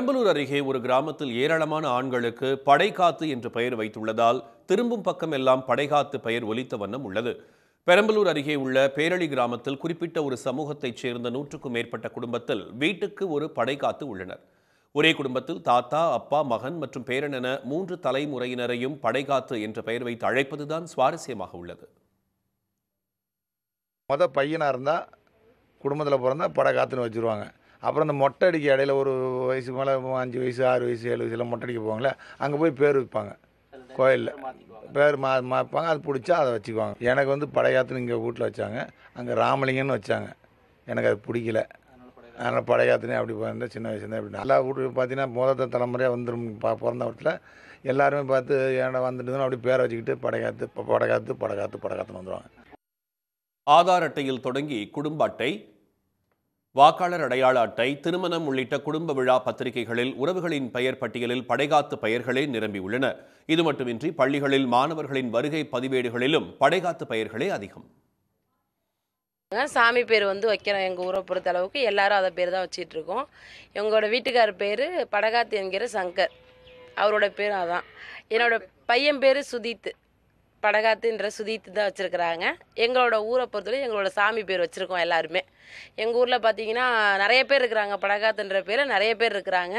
பெரம்பலூர் அருகே ஒரு கிராமத்தில் ஏராளமான ஆண்களுக்கு படைகாத்து என்று பெயர் வைத்துள்ளதால் திரும்பும் பக்கம் எல்லாம் படைகாத்து பெயர் ஒலித்த வண்ணம் உள்ளது பெரம்பலூர் அருகே உள்ள பேரளி கிராமத்தில் குறிப்பிட்ட ஒரு சமூகத்தைச் சேர்ந்த நூற்றுக்கும் மேற்பட்ட குடும்பத்தில் வீட்டுக்கு ஒரு படைகாத்து உள்ளனர் ஒரே குடும்பத்தில் தாத்தா அப்பா மகன் மற்றும் பேரனென மூன்று தலைமுறையினரையும் படைகாத்து என்ற பெயர் வைத்து அழைப்பதுதான் சுவாரஸ்யமாக உள்ளது மொதல் பையனாக இருந்தால் குடும்பத்தில் பிறந்தால் படைகாத்துன்னு வச்சுருவாங்க அப்புறம் அந்த மொட்டை அடிக்க இடையில ஒரு வயசு மேலே அஞ்சு வயசு ஆறு வயசு ஏழு வயசுலாம் மொட்டை அடிக்க போவாங்களே அங்கே போய் பேர் வைப்பாங்க கோயிலில் பேர் மா மாப்பாங்க அது பிடிச்சா அதை வச்சுக்குவாங்க எனக்கு வந்து படையாத்துன்னு இங்கே வீட்டில் வச்சாங்க அங்கே ராமலிங்கன்னு வச்சாங்க எனக்கு அது பிடிக்கல அதனால் படையாத்துனே அப்படி இருந்தேன் சின்ன வயசுலேருந்து அப்படி நல்லா வீட்டு பார்த்தீங்கன்னா முதல் தலைமுறையாக வந்துடும் பா பிறந்த வீட்டில் எல்லாருமே பார்த்து ஏன்னா வந்துட்டு அப்படி பேரை வச்சுக்கிட்டு படையாத்து படகாத்து படகாத்து படகாத்துன்னு வந்துடுவாங்க ஆதார் அட்டையில் தொடங்கி குடும்ப அட்டை வாக்காளர் அடையாள அட்டை திருமணம் உள்ளிட்ட குடும்ப விழா பத்திரிகைகளில் உறவுகளின் பெயர் பட்டியலில் படைகாத்து பெயர்களே நிரம்பியுள்ளன இது மட்டுமின்றி பள்ளிகளில் மாணவர்களின் வருகை பதிவேடுகளிலும் படைகாத்து பெயர்களே அதிகம் சாமி பேர் வந்து வைக்கிறோம் எங்கள் ஊரை பொறுத்த அளவுக்கு எல்லாரும் அதை பேர் தான் வச்சிட்டு இருக்கோம் எங்களோட வீட்டுக்கார் பேர் படகாத்து என்கிற சங்கர் அவரோட பேர் அதான் என்னோட பையன் பேர் சுதீத் படகாத்துன்ற சுதீத்து தான் வச்சுருக்குறாங்க எங்களோட ஊரை பொறுத்தவரை எங்களோட சாமி பேர் வச்சுருக்கோம் எல்லாருமே எங்கள் ஊரில் பார்த்தீங்கன்னா நிறைய பேர் இருக்கிறாங்க படகாத்துன்ற பேரில் நிறைய பேர் இருக்கிறாங்க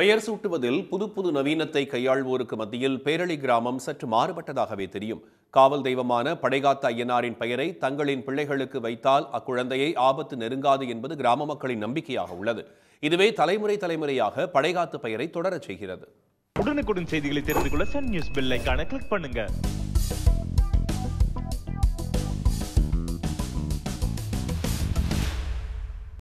பெயர் சூட்டுவதில் புது புது நவீனத்தை கையாள்வோருக்கு மத்தியில் பேரளி கிராமம் சற்று மாறுபட்டதாகவே தெரியும் காவல் தெய்வமான படைகாத்த ஐயனாரின் பெயரை தங்களின் பிள்ளைகளுக்கு வைத்தால் அக்குழந்தையை ஆபத்து நெருங்காது என்பது கிராம மக்களின் நம்பிக்கையாக உள்ளது இதுவே தலைமுறை தலைமுறையாக படைகாத்து பெயரை தொடரச் செய்கிறது உடனுக்குடன் செய்திகளை தெரிந்து கொள்ள சன் நியூஸ் பில்லைக்கான கிளிக் பண்ணுங்க